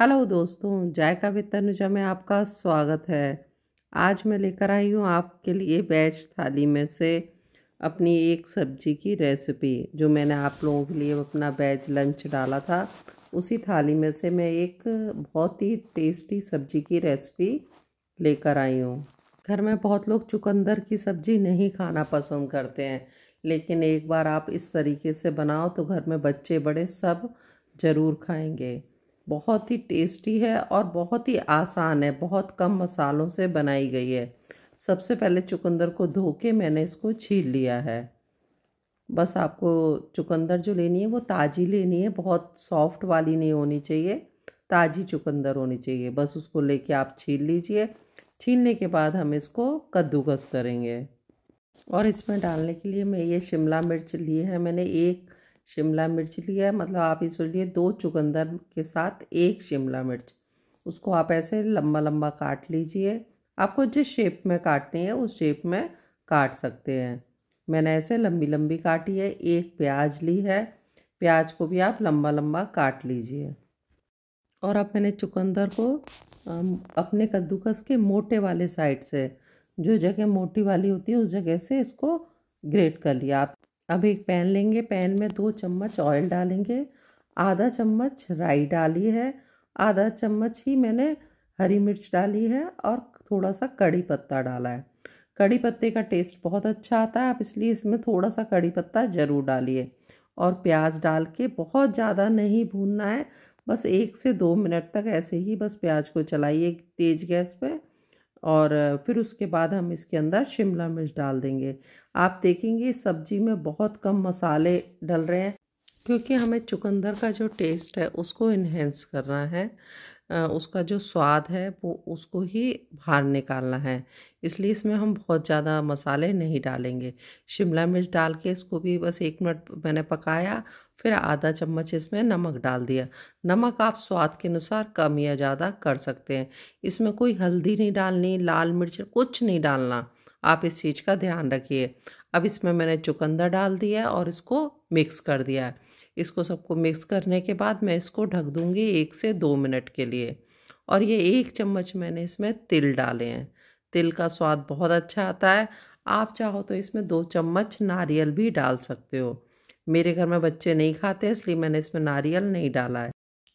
hello दोस्तों जायका with Tanuja में आपका स्वागत है आज मैं लेकर आई हूँ आपके लिए वेज थाली में से अपनी एक सब्जी की रेसिपी जो मैंने आप लोगों के लिए अपना वेज लंच डाला था उसी थाली में से मैं एक बहुत ही टेस्टी सब्जी की रेसिपी लेकर आई हूँ घर में बहुत लोग चुकंदर की सब्ज़ी नहीं खाना पसंद करते हैं लेकिन एक बार आप इस तरीके से बनाओ तो घर में बच्चे बड़े सब ज़रूर खाएंगे बहुत ही टेस्टी है और बहुत ही आसान है बहुत कम मसालों से बनाई गई है सबसे पहले चुकंदर को धो के मैंने इसको छील लिया है बस आपको चुकंदर जो लेनी है वो ताज़ी लेनी है बहुत सॉफ्ट वाली नहीं होनी चाहिए ताज़ी चुकंदर होनी चाहिए बस उसको लेके आप छील लीजिए छीलने के बाद हम इसको कद्दूकस करेंगे और इसमें डालने के लिए मैं ये शिमला मिर्च ली है मैंने एक शिमला मिर्च लिया मतलब आप ये लिए दो चुकंदर के साथ एक शिमला मिर्च उसको आप ऐसे लंबा लंबा काट लीजिए आपको जिस शेप में काटनी है उस शेप में काट सकते हैं मैंने ऐसे लंबी लंबी काटी है एक प्याज ली है प्याज को भी आप लंबा लंबा काट लीजिए और अब मैंने चुकंदर को अपने कद्दूकस के मोटे वाले साइड से जो जगह मोटी वाली होती है उस जगह से इसको ग्रेट कर लिया आप अब एक पैन लेंगे पैन में दो चम्मच ऑयल डालेंगे आधा चम्मच राई डाली है आधा चम्मच ही मैंने हरी मिर्च डाली है और थोड़ा सा कड़ी पत्ता डाला है कड़ी पत्ते का टेस्ट बहुत अच्छा आता है आप इसलिए इसमें थोड़ा सा कड़ी पत्ता ज़रूर डालिए और प्याज डाल के बहुत ज़्यादा नहीं भूनना है बस एक से दो मिनट तक ऐसे ही बस प्याज को चलाइए तेज़ गैस पर और फिर उसके बाद हम इसके अंदर शिमला मिर्च डाल देंगे आप देखेंगे सब्जी में बहुत कम मसाले डल रहे हैं क्योंकि हमें चुकंदर का जो टेस्ट है उसको इन्हेंस करना है उसका जो स्वाद है वो उसको ही बाहर निकालना है इसलिए इसमें हम बहुत ज़्यादा मसाले नहीं डालेंगे शिमला मिर्च डाल के इसको भी बस एक मिनट मैंने पकाया फिर आधा चम्मच इसमें नमक डाल दिया नमक आप स्वाद के अनुसार कम या ज़्यादा कर सकते हैं इसमें कोई हल्दी नहीं डालनी लाल मिर्च कुछ नहीं डालना आप इस चीज़ का ध्यान रखिए अब इसमें मैंने चुकंदर डाल दिया और इसको मिक्स कर दिया है इसको सबको मिक्स करने के बाद मैं इसको ढक दूँगी एक से दो मिनट के लिए और ये एक चम्मच मैंने इसमें तिल डाले हैं तिल का स्वाद बहुत अच्छा आता है आप चाहो तो इसमें दो चम्मच नारियल भी डाल सकते हो मेरे घर में बच्चे नहीं खाते इसलिए मैंने इसमें नारियल नहीं डाला है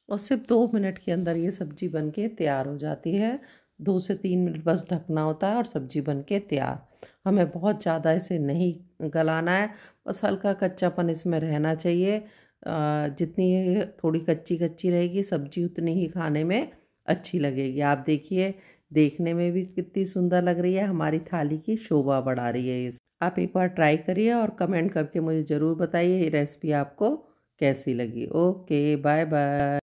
और सिर्फ दो मिनट के अंदर ये सब्जी बन के तैयार हो जाती है दो से तीन मिनट बस ढकना होता है और सब्जी बन के तैयार हमें बहुत ज़्यादा इसे नहीं गलाना है बस हल्का कच्चापन इसमें रहना चाहिए जितनी थोड़ी कच्ची कच्ची रहेगी सब्जी उतनी ही खाने में अच्छी लगेगी आप देखिए देखने में भी कितनी सुंदर लग रही है हमारी थाली की शोभा बढ़ा रही है इस आप एक बार ट्राई करिए और कमेंट करके मुझे ज़रूर बताइए ये रेसिपी आपको कैसी लगी ओके बाय बाय